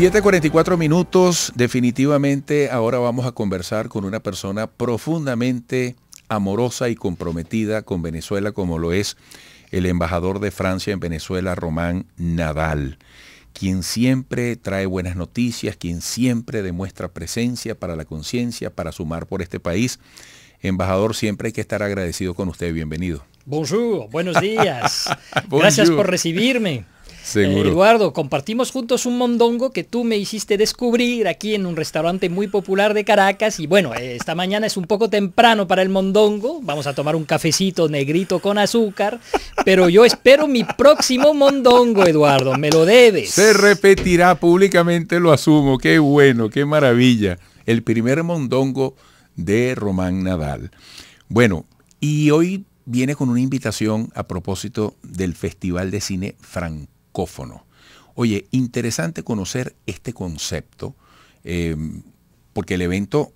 7.44 minutos, definitivamente ahora vamos a conversar con una persona profundamente amorosa y comprometida con Venezuela como lo es el embajador de Francia en Venezuela, Román Nadal, quien siempre trae buenas noticias, quien siempre demuestra presencia para la conciencia, para sumar por este país. Embajador, siempre hay que estar agradecido con usted. Bienvenido. Bonjour, buenos días. Gracias por recibirme. Eh, Eduardo, compartimos juntos un mondongo que tú me hiciste descubrir aquí en un restaurante muy popular de Caracas. Y bueno, eh, esta mañana es un poco temprano para el mondongo. Vamos a tomar un cafecito negrito con azúcar. Pero yo espero mi próximo mondongo, Eduardo. Me lo debes. Se repetirá públicamente, lo asumo. Qué bueno, qué maravilla. El primer mondongo de Román Nadal. Bueno, y hoy viene con una invitación a propósito del Festival de Cine Franco Oye, interesante conocer este concepto, eh, porque el evento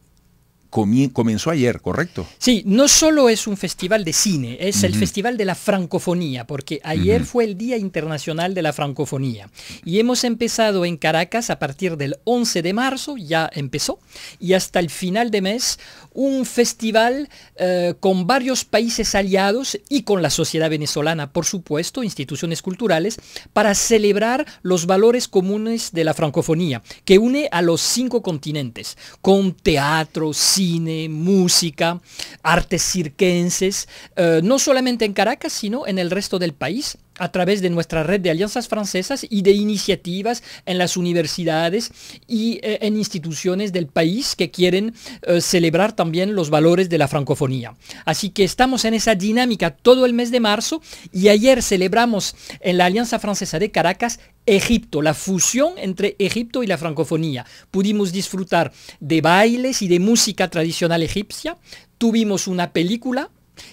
comenzó ayer, ¿correcto? Sí, no solo es un festival de cine, es el festival de la francofonía, porque ayer fue el Día Internacional de la Francofonía. Y hemos empezado en Caracas a partir del 11 de marzo, ya empezó, y hasta el final de mes, un festival eh, con varios países aliados y con la sociedad venezolana, por supuesto, instituciones culturales, para celebrar los valores comunes de la francofonía, que une a los cinco continentes, con teatro, cine, cine, música, artes circenses, eh, no solamente en Caracas, sino en el resto del país a través de nuestra red de alianzas francesas y de iniciativas en las universidades y eh, en instituciones del país que quieren eh, celebrar también los valores de la francofonía. Así que estamos en esa dinámica todo el mes de marzo y ayer celebramos en la Alianza Francesa de Caracas Egipto, la fusión entre Egipto y la francofonía. Pudimos disfrutar de bailes y de música tradicional egipcia, tuvimos una película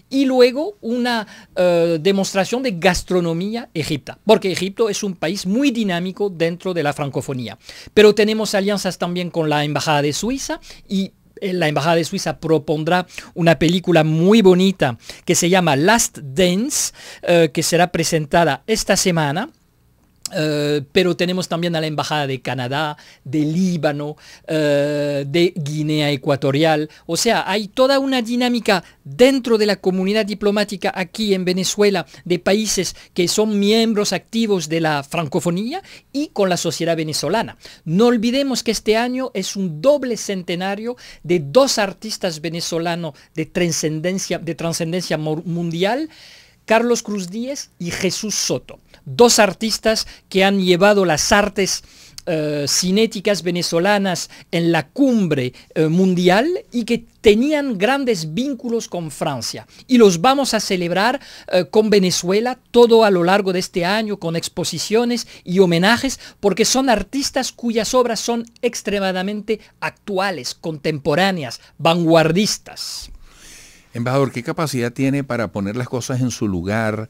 y luego una eh, demostración de gastronomía egipta, porque Egipto es un país muy dinámico dentro de la francofonía. Pero tenemos alianzas también con la Embajada de Suiza y eh, la Embajada de Suiza propondrá una película muy bonita que se llama Last Dance, eh, que será presentada esta semana eh, pero tenemos también a la Embajada de Canadá, de Líbano, eh, de Guinea Ecuatorial. O sea, hay toda una dinámica dentro de la comunidad diplomática aquí en Venezuela de países que son miembros activos de la francofonía y con la sociedad venezolana. No olvidemos que este año es un doble centenario de dos artistas venezolanos de trascendencia de mundial, Carlos Cruz Díez y Jesús Soto dos artistas que han llevado las artes eh, cinéticas venezolanas en la cumbre eh, mundial y que tenían grandes vínculos con Francia. Y los vamos a celebrar eh, con Venezuela todo a lo largo de este año, con exposiciones y homenajes, porque son artistas cuyas obras son extremadamente actuales, contemporáneas, vanguardistas. Embajador, ¿qué capacidad tiene para poner las cosas en su lugar,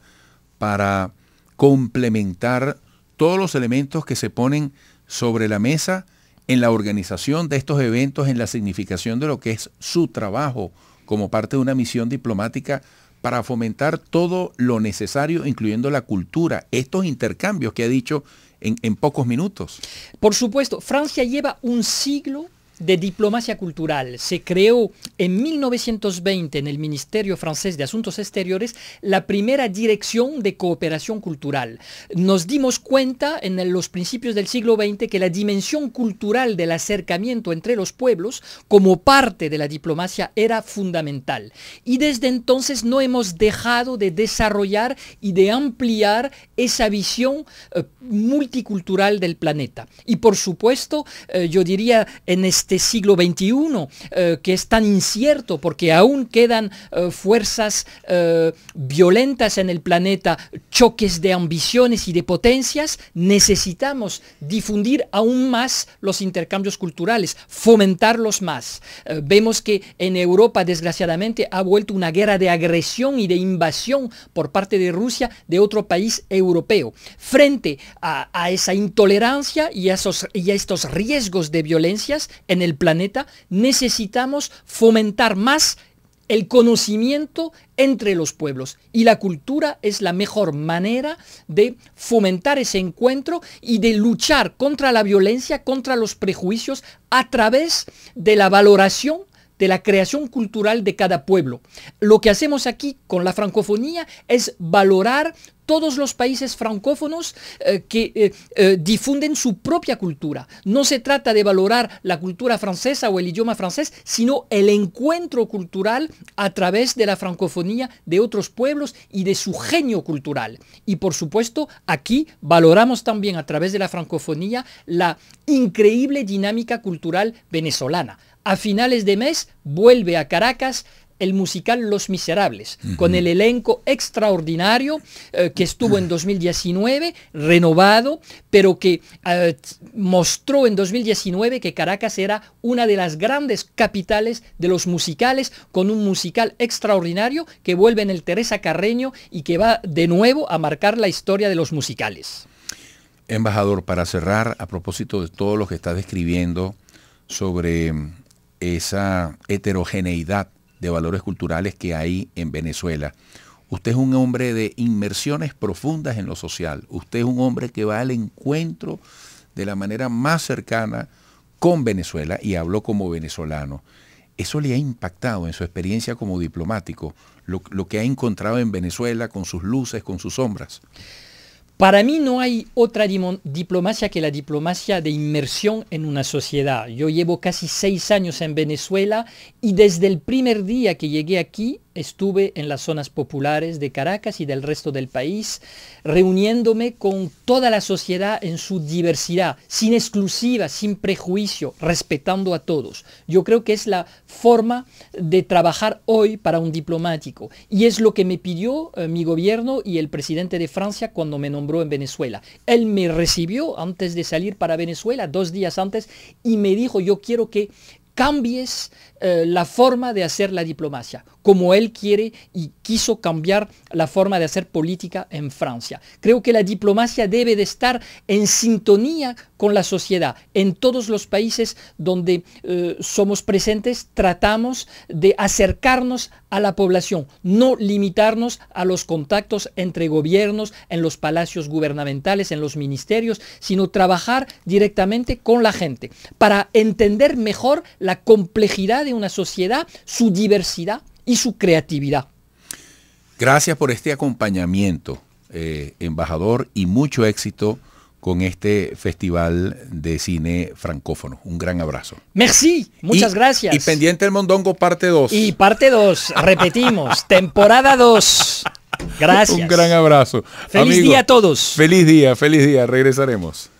para complementar todos los elementos que se ponen sobre la mesa en la organización de estos eventos, en la significación de lo que es su trabajo como parte de una misión diplomática para fomentar todo lo necesario, incluyendo la cultura, estos intercambios que ha dicho en, en pocos minutos. Por supuesto, Francia lleva un siglo de diplomacia cultural. Se creó en 1920 en el Ministerio francés de Asuntos Exteriores la primera dirección de cooperación cultural. Nos dimos cuenta en los principios del siglo XX que la dimensión cultural del acercamiento entre los pueblos como parte de la diplomacia era fundamental. Y desde entonces no hemos dejado de desarrollar y de ampliar esa visión eh, multicultural del planeta. Y por supuesto, eh, yo diría en este este siglo XXI eh, que es tan incierto porque aún quedan eh, fuerzas eh, violentas en el planeta, choques de ambiciones y de potencias, necesitamos difundir aún más los intercambios culturales, fomentarlos más. vemos que en Europa, desgraciadamente, ha vuelto una guerra de agresión y de invasión por parte de Rusia de otro país europeo. Frente a, esa intolerancia y a estos riesgos de violencias, en el planeta, necesitamos fomentar más el conocimiento entre los pueblos y la cultura es la mejor manera de fomentar ese encuentro y de luchar contra la violencia, contra los prejuicios a través de la valoración de la creación cultural de cada pueblo. Lo que hacemos aquí con la francofonía es valorar todos los países francófonos eh, que eh, eh, difunden su propia cultura. No se trata de valorar la cultura francesa o el idioma francés, sino el encuentro cultural a través de la francofonía de otros pueblos y de su genio cultural. Y por supuesto, aquí valoramos también a través de la francofonía la increíble dinámica cultural venezolana. A finales de mes vuelve a Caracas el musical Los Miserables, con el elenco extraordinario eh, que estuvo en 2019, renovado, pero que eh, mostró en 2019 que Caracas era una de las grandes capitales de los musicales, con un musical extraordinario que vuelve en el Teresa Carreño y que va de nuevo a marcar la historia de los musicales. Embajador, para cerrar, a propósito de todo lo que está describiendo sobre esa heterogeneidad de valores culturales que hay en Venezuela. Usted es un hombre de inmersiones profundas en lo social. Usted es un hombre que va al encuentro de la manera más cercana con Venezuela y habló como venezolano. Eso le ha impactado en su experiencia como diplomático, lo, que ha encontrado en Venezuela con sus luces, con sus sombras. Para mí no hay otra diplomacia que la diplomacia de inmersión en una sociedad. Yo llevo casi seis años en Venezuela y desde el primer día que llegué aquí estuve en las zonas populares de Caracas y del resto del país, reuniéndome con toda la sociedad en su diversidad, sin exclusiva, sin prejuicio, respetando a todos. Yo creo que es la forma de trabajar hoy para un diplomático y es lo que me pidió eh, mi gobierno y el presidente de Francia cuando me nombró en Venezuela. Él me recibió antes de salir para Venezuela, dos días antes, y me dijo, yo quiero que cambies eh, la forma de hacer la diplomacia, como él quiere y quiso cambiar la forma de hacer política en Francia. Creo que la diplomacia debe de estar en sintonía con la sociedad. En todos los países donde eh, somos presentes tratamos de acercarnos a la población, no limitarnos a los contactos entre gobiernos, en los palacios gubernamentales, en los ministerios, sino trabajar directamente con la gente para entender mejor la complejidad de una sociedad, su diversidad y su creatividad. Gracias por este acompañamiento, eh, embajador, y mucho éxito con este festival de cine francófono. Un gran abrazo. Merci, muchas gracias. Y pendiente el Mondongo parte 2. Y parte 2, repetimos, temporada 2. Gracias. Un gran abrazo. Feliz día a todos. Feliz día, feliz día. Regresaremos.